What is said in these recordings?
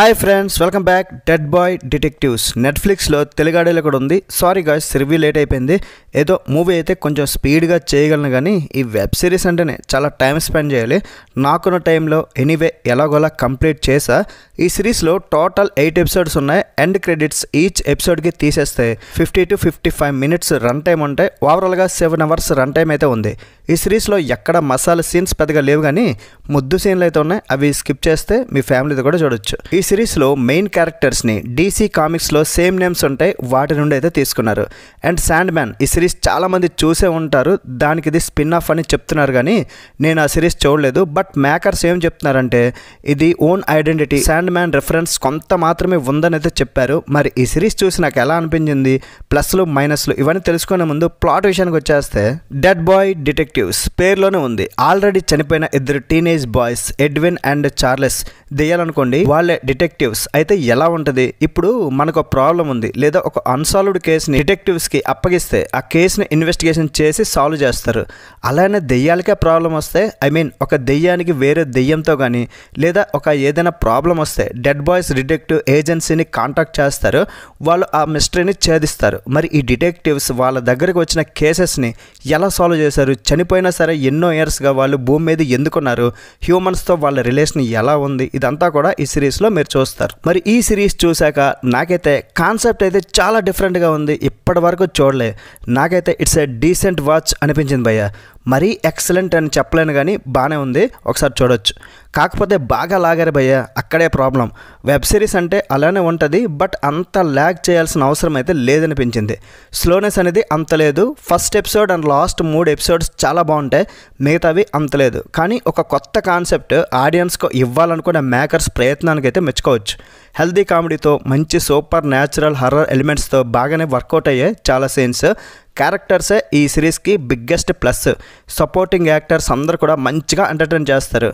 hi friends welcome back dead boy detectives నెట్ఫ్లిక్స్లో తెలుగాడేలో కూడా ఉంది సారీ గాయస్ రివ్యూ లేట్ అయిపోయింది ఏదో మూవీ అయితే కొంచెం స్పీడ్గా చేయగలను కానీ ఈ వెబ్ సిరీస్ అంటేనే చాలా టైం స్పెండ్ చేయాలి నాకున్న టైంలో ఎనీవే ఎలాగోలా కంప్లీట్ చేసా ఈ సిరీస్లో టోటల్ ఎయిట్ ఎపిసోడ్స్ ఉన్నాయి ఎండ్ క్రెడిట్స్ ఈచ్ ఎపిసోడ్కి తీసేస్తాయి fifty to fifty five minutes run time ఉంటాయి ఓవరాల్గా సెవెన్ అవర్స్ రన్ టైం అయితే ఉంది ఈ సిరీస్లో ఎక్కడ మసాలా సీన్స్ పెద్దగా లేవు కానీ ముద్దు సీన్లు అయితే ఉన్నాయి అవి స్కిప్ చేస్తే మీ ఫ్యామిలీతో కూడా చూడొచ్చు ఈ సిరీస్లో మెయిన్ క్యారెక్టర్స్ని డీసీ కామిక్స్లో సేమ్ నేమ్స్ ఉంటాయి వాటి నుండి అయితే తీసుకున్నారు అండ్ శాండ్ మ్యాన్ ఈ సిరీస్ చాలామంది చూసే ఉంటారు దానికి ఇది స్పిన్ ఆఫ్ అని చెప్తున్నారు కానీ నేను ఆ సిరీస్ చూడలేదు బట్ మేకర్స్ ఏం చెప్తున్నారంటే ఇది own identity Sandman reference కొంత మాత్రమే ఉందని అయితే చెప్పారు మరి ఈ సిరీస్ చూసి నాకు ఎలా అనిపించింది ప్లస్లు మైనస్లు ఇవన్నీ తెలుసుకునే ముందు ప్లాట్ విషయానికి వచ్చేస్తే డెడ్ బాయ్ డిటెక్టివ్ రిలేటివ్స్ పేర్లోనే ఉంది ఆల్రెడీ చనిపోయిన ఇద్దరు teenage boys Edwin and Charles దెయ్యాలనుకోండి వాళ్ళే డిటెక్టివ్స్ అయితే ఎలా ఉంటుంది ఇప్పుడు మనకు ప్రాబ్లం ఉంది లేదా ఒక అన్సాల్వ్డ్ కేసుని డిటెక్టివ్స్కి అప్పగిస్తే ఆ కేసుని ఇన్వెస్టిగేషన్ చేసి సాల్వ్ చేస్తారు అలానే దెయ్యాలకే ప్రాబ్లం వస్తే ఐ మీన్ ఒక దెయ్యానికి వేరే దెయ్యంతో కానీ లేదా ఒక ఏదైనా ప్రాబ్లం వస్తే డెడ్ బాయ్స్ డిటెక్టివ్ ఏజెన్సీని కాంటాక్ట్ చేస్తారు వాళ్ళు ఆ మిస్టరీని ఛేదిస్తారు మరి ఈ డిటెక్టివ్స్ వాళ్ళ దగ్గరకు వచ్చిన కేసెస్ని ఎలా సాల్వ్ చేశారు చనిపోయి చనిపోయినా సరే ఎన్నో ఇయర్స్గా వాళ్ళు భూమి మీద ఎందుకున్నారు హ్యూమన్స్తో వాళ్ళ రిలేషన్ ఎలా ఉంది ఇదంతా కూడా ఈ సిరీస్లో మీరు చూస్తారు మరి ఈ సిరీస్ చూశాక నాకైతే కాన్సెప్ట్ అయితే చాలా డిఫరెంట్గా ఉంది ఇప్పటి వరకు చూడలే నాకైతే ఇట్స్ ఎ డీసెంట్ వాచ్ అనిపించింది భయ్య మరీ ఎక్సలెంట్ అని చెప్పలేను కానీ బాగానే ఉంది ఒకసారి చూడొచ్చు కాకపోతే బాగా లాగారు భయ్య అక్కడే ప్రాబ్లం వెబ్ సిరీస్ అంటే అలానే ఉంటుంది బట్ అంత ల్యాగ్ చేయాల్సిన అవసరం అయితే లేదనిపించింది స్లోనెస్ అనేది అంత లేదు ఫస్ట్ ఎపిసోడ్ అండ్ లాస్ట్ మూడు ఎపిసోడ్స్ చాలా బాగుంటాయి మిగతావి అంత లేదు కానీ ఒక కొత్త కాన్సెప్ట్ ఆడియన్స్కు ఇవ్వాలనుకునే మేకర్స్ ప్రయత్నానికైతే మెచ్చుకోవచ్చు హెల్దీ కామెడీతో మంచి సూపర్ న్యాచురల్ హర్రర్ ఎలిమెంట్స్తో బాగానే వర్కౌట్ అయ్యే చాలా సీన్స్ క్యారెక్టర్సే ఈ సిరీస్కి బిగ్గెస్ట్ ప్లస్ సపోర్టింగ్ యాక్టర్స్ అందరు కూడా మంచిగా ఎంటర్టైన్ చేస్తారు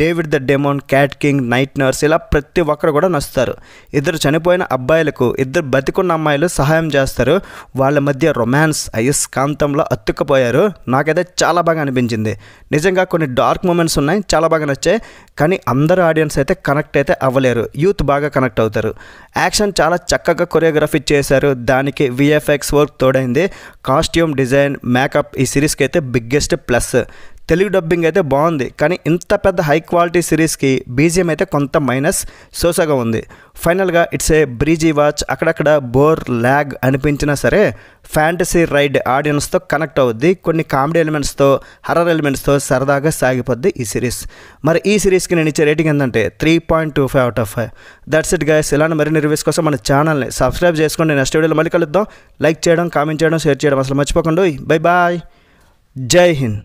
David the demon cat king night nurse ఇలా ప్రతి ఒక్కరు కూడా నస్తారు ఇద్దరు చనిపోయిన అబ్బాయిలకు ఇద్దరు బతికున్న అమ్మాయిలు సహాయం చేస్తారు వాళ్ళ మధ్య రొమాన్స్ అయస్కాంతంలో అత్తుక్కుపోయారు నాకైతే చాలా బాగా అనిపించింది నిజంగా కొన్ని డార్క్ మూమెంట్స్ ఉన్నాయి చాలా బాగా నచ్చాయి కానీ అందరు ఆడియన్స్ అయితే కనెక్ట్ అయితే అవ్వలేరు యూత్ బాగా కనెక్ట్ అవుతారు యాక్షన్ చాలా చక్కగా కొరియోగ్రఫీ చేశారు దానికి విఎఫ్ఎక్స్ వర్క్ తోడైంది కాస్ట్యూమ్ డిజైన్ మేకప్ ఈ సిరీస్కి అయితే బిగ్గెస్ట్ ప్లస్ తెలుగు డబ్బింగ్ అయితే బాగుంది కానీ ఇంత పెద్ద హై క్వాలిటీ సిరీస్కి బీజిఎం అయితే కొంత మైనస్ సోసాగా ఉంది ఫైనల్గా ఇట్స్ ఏ బ్రీజీ వాచ్ అక్కడక్కడ బోర్ ల్యాగ్ అనిపించినా సరే ఫ్యాంటసీ రైడ్ ఆడియన్స్తో కనెక్ట్ అవుద్ది కొన్ని కామెడీ ఎలిమెంట్స్తో హర్రర్ ఎలిమెంట్స్తో సరదాగా సాగిపోద్ది ఈ సిరీస్ మరి ఈ సిరీస్కి నేను ఇచ్చే రేటింగ్ ఏంటంటే three point two five out of five that's it guys ఇలాంటి మరిన్ని రివ్యూస్ కోసం మన ఛానల్ని సబ్స్క్రైబ్ చేసుకోండి నెక్స్ట్ వీడియోలో మళ్ళీ కలుద్దాం లైక్ చేయడం కామెంట్ చేయడం షేర్ చేయడం అసలు మర్చిపోకండి బై బాయ్ జై హింద్